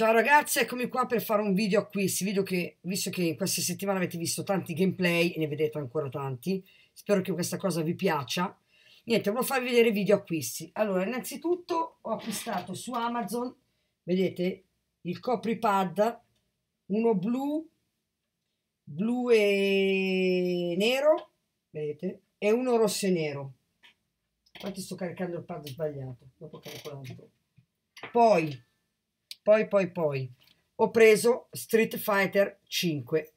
Ciao ragazzi, eccomi qua per fare un video acquisti, video che, visto che in queste settimane avete visto tanti gameplay e ne vedete ancora tanti, spero che questa cosa vi piaccia. Niente, volevo farvi vedere video acquisti. Allora, innanzitutto ho acquistato su Amazon, vedete, il copripad, uno blu, blu e nero, vedete, e uno rosso e nero. Infatti sto caricando il pad sbagliato, dopo calcolando. Poi poi, poi, poi ho preso Street Fighter 5.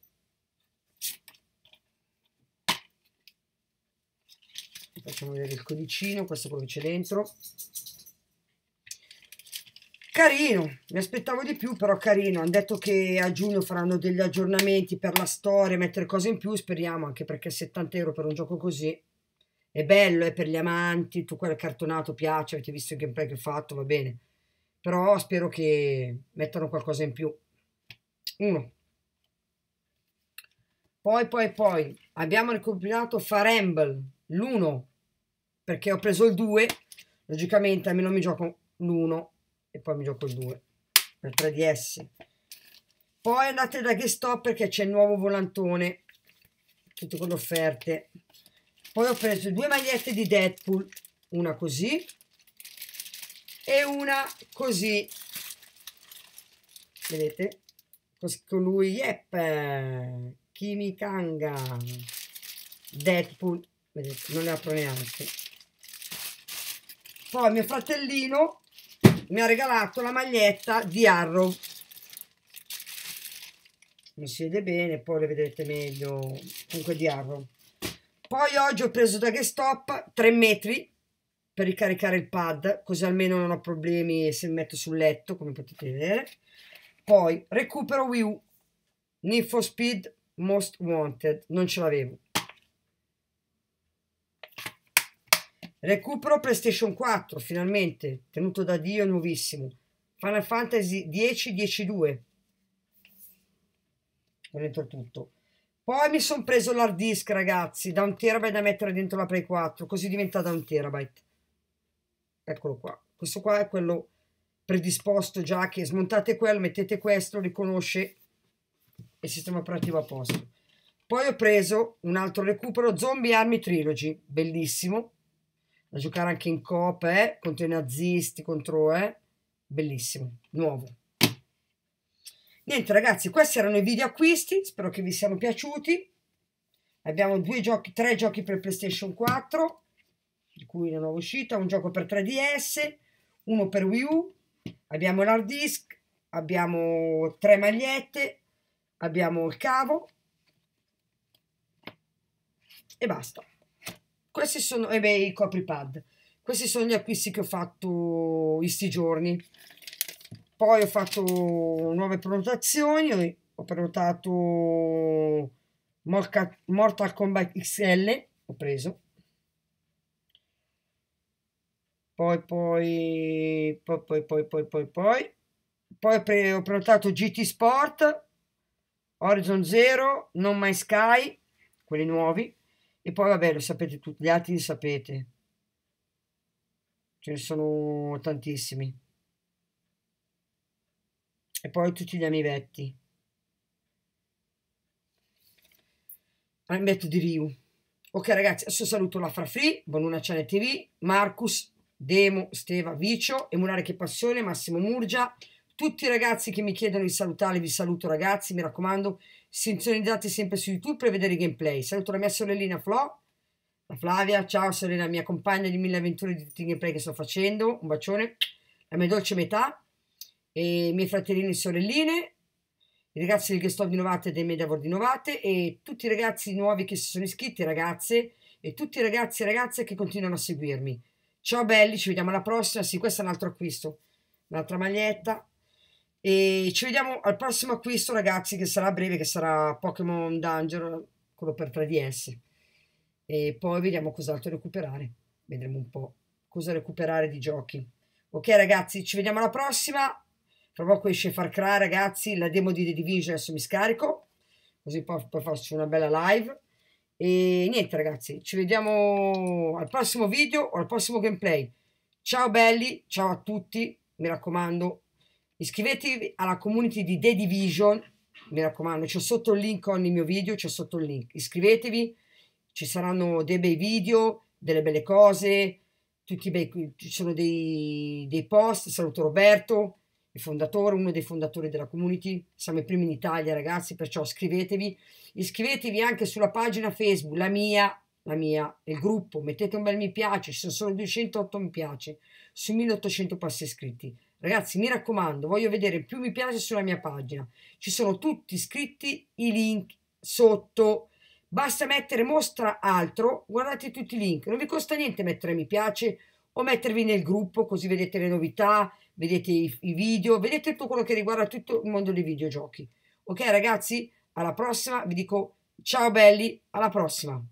Facciamo vedere il codicino, questo è quello che c'è dentro. Carino, mi aspettavo di più, però carino. Hanno detto che a giugno faranno degli aggiornamenti per la storia, mettere cose in più, speriamo, anche perché 70 euro per un gioco così è bello, è eh, per gli amanti, tu quel cartonato piace, avete visto il gameplay che ho fatto, va bene però spero che mettano qualcosa in più. Uno. Poi, poi, poi abbiamo ricompilato Faremble, l'1, perché ho preso il 2, logicamente almeno mi gioco l'1 e poi mi gioco il 2 per 3DS. Poi andate da GameStop perché c'è il nuovo volantone, tutto con le offerte. Poi ho preso due magliette di Deadpool, una così e una così vedete così con lui yep Kimikanga Deadpool vedete non le apro neanche poi mio fratellino mi ha regalato la maglietta di Arrow non si vede bene poi le vedrete meglio comunque di Arrow poi oggi ho preso da GameStop 3 metri per ricaricare il pad, così almeno non ho problemi se mi metto sul letto, come potete vedere. Poi recupero Wii U, Need for Speed Most Wanted, non ce l'avevo. Recupero PlayStation 4, finalmente, tenuto da Dio, nuovissimo. Final Fantasy 10, 10, 2. Dentro tutto. Poi mi sono preso l'hard disk, ragazzi, da un terabyte da mettere dentro la Play 4, così diventa da un terabyte eccolo qua, questo qua è quello predisposto già che smontate quello, mettete questo, riconosce il sistema operativo a posto. Poi ho preso un altro recupero, Zombie Army Trilogy, bellissimo, da giocare anche in coop, eh, contro i nazisti, contro, eh, bellissimo, nuovo. Niente ragazzi, questi erano i video acquisti, spero che vi siano piaciuti. Abbiamo due giochi, tre giochi per PlayStation 4, di cui una nuova uscita, un gioco per 3DS, uno per Wii U, abbiamo l'hard disk, abbiamo tre magliette, abbiamo il cavo e basta. Questi sono e beh, i copripad. Questi sono gli acquisti che ho fatto questi giorni. Poi ho fatto nuove prenotazioni, ho prenotato Mortal Kombat XL, ho preso, poi poi poi poi poi poi poi poi, poi pre- ho prenotato GT Sport, Horizon Zero, Non My Sky, quelli nuovi e poi vabbè lo sapete tutti, gli altri li sapete. Ce ne sono tantissimi. E poi tutti gli amivetti. Amivetto ah, di Ryu. Ok ragazzi, adesso saluto la Fra Free Bonuna Channel TV, Marcus Demo, Steva, Vicio, Emulare che Passione, Massimo Murgia, tutti i ragazzi che mi chiedono di salutare, vi saluto ragazzi, mi raccomando, sintonizzate sempre su YouTube per vedere i gameplay. Saluto la mia sorellina Flo, la Flavia, ciao sorella, mia compagna di mille avventure di tutti i gameplay che sto facendo, un bacione, la mia dolce metà, e i miei fratellini e sorelline, i ragazzi del Guest di Novate e dei Mediavor di Novate e tutti i ragazzi nuovi che si sono iscritti, ragazze, e tutti i ragazzi e ragazze che continuano a seguirmi. Ciao belli, ci vediamo alla prossima. Sì, questo è un altro acquisto, un'altra maglietta. E ci vediamo al prossimo acquisto, ragazzi, che sarà breve, che sarà Pokémon Danger, quello per 3DS. E poi vediamo cos'altro recuperare. Vedremo un po' cosa recuperare di giochi. Ok, ragazzi, ci vediamo alla prossima. tra poco esce Far Cry, ragazzi, la demo di The Division adesso mi scarico, così poi faccio una bella live. E niente ragazzi, ci vediamo al prossimo video o al prossimo gameplay. Ciao belli, ciao a tutti, mi raccomando. Iscrivetevi alla community di The Division, mi raccomando, c'è sotto il link ogni mio video, c'è sotto il link. Iscrivetevi, ci saranno dei bei video, delle belle cose, tutti bei, ci sono dei, dei post, saluto Roberto, il fondatore, uno dei fondatori della community, siamo i primi in Italia ragazzi, perciò iscrivetevi, iscrivetevi anche sulla pagina Facebook, la mia, la mia, il gruppo, mettete un bel mi piace, ci sono solo 208 mi piace, su 1800 passi iscritti. Ragazzi, mi raccomando, voglio vedere più mi piace sulla mia pagina. Ci sono tutti iscritti i link sotto. Basta mettere mostra altro, guardate tutti i link. Non vi costa niente mettere mi piace o mettervi nel gruppo così vedete le novità, vedete i, i video, vedete tutto quello che riguarda tutto il mondo dei videogiochi. Ok ragazzi, alla prossima, vi dico ciao belli, alla prossima.